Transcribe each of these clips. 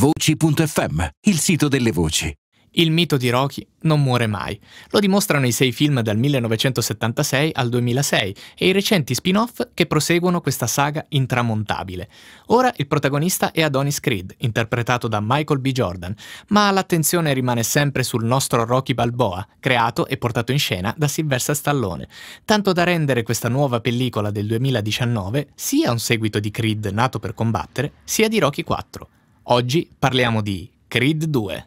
Voci.fm, il sito delle voci. Il mito di Rocky non muore mai. Lo dimostrano i sei film dal 1976 al 2006 e i recenti spin-off che proseguono questa saga intramontabile. Ora il protagonista è Adonis Creed, interpretato da Michael B. Jordan, ma l'attenzione rimane sempre sul nostro Rocky Balboa, creato e portato in scena da Sylvester Stallone, tanto da rendere questa nuova pellicola del 2019 sia un seguito di Creed nato per combattere, sia di Rocky 4. Oggi parliamo di Creed 2.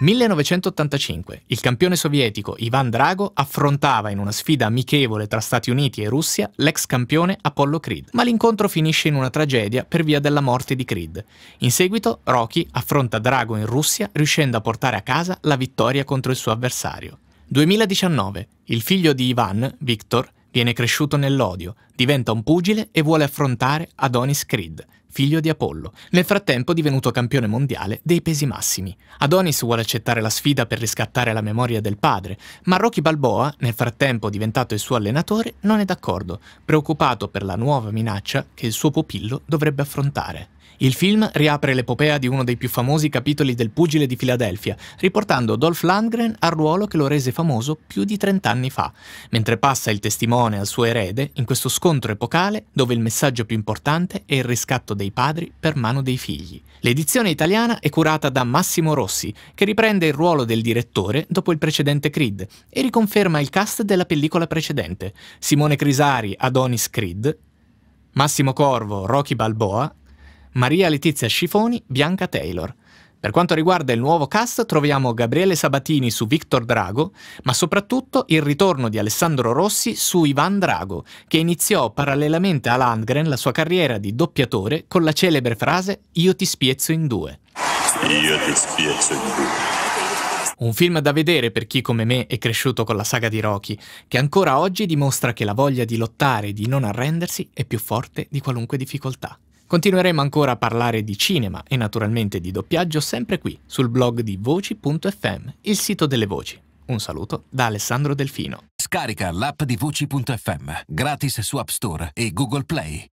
1985. Il campione sovietico Ivan Drago affrontava in una sfida amichevole tra Stati Uniti e Russia l'ex campione Apollo Creed, ma l'incontro finisce in una tragedia per via della morte di Creed. In seguito, Rocky affronta Drago in Russia riuscendo a portare a casa la vittoria contro il suo avversario. 2019. Il figlio di Ivan, Victor, Viene cresciuto nell'odio, diventa un pugile e vuole affrontare Adonis Creed, figlio di Apollo, nel frattempo divenuto campione mondiale dei pesi massimi. Adonis vuole accettare la sfida per riscattare la memoria del padre, ma Rocky Balboa, nel frattempo diventato il suo allenatore, non è d'accordo, preoccupato per la nuova minaccia che il suo pupillo dovrebbe affrontare. Il film riapre l'epopea di uno dei più famosi capitoli del Pugile di Filadelfia, riportando Dolph Landgren al ruolo che lo rese famoso più di 30 anni fa, mentre passa il testimone al suo erede in questo scontro epocale dove il messaggio più importante è il riscatto dei padri per mano dei figli. L'edizione italiana è curata da Massimo Rossi, che riprende il ruolo del direttore dopo il precedente Creed e riconferma il cast della pellicola precedente: Simone Crisari, Adonis Creed, Massimo Corvo, Rocky Balboa, Maria Letizia Scifoni, Bianca Taylor. Per quanto riguarda il nuovo cast troviamo Gabriele Sabatini su Victor Drago, ma soprattutto il ritorno di Alessandro Rossi su Ivan Drago, che iniziò parallelamente a Landgren la sua carriera di doppiatore con la celebre frase Io ti spiezzo in due. Io ti spiezzo in due. Un film da vedere per chi come me è cresciuto con la saga di Rocky, che ancora oggi dimostra che la voglia di lottare e di non arrendersi è più forte di qualunque difficoltà. Continueremo ancora a parlare di cinema e naturalmente di doppiaggio sempre qui, sul blog di voci.fm, il sito delle voci. Un saluto da Alessandro Delfino. Scarica l'app di voci.fm, gratis su App Store e Google Play.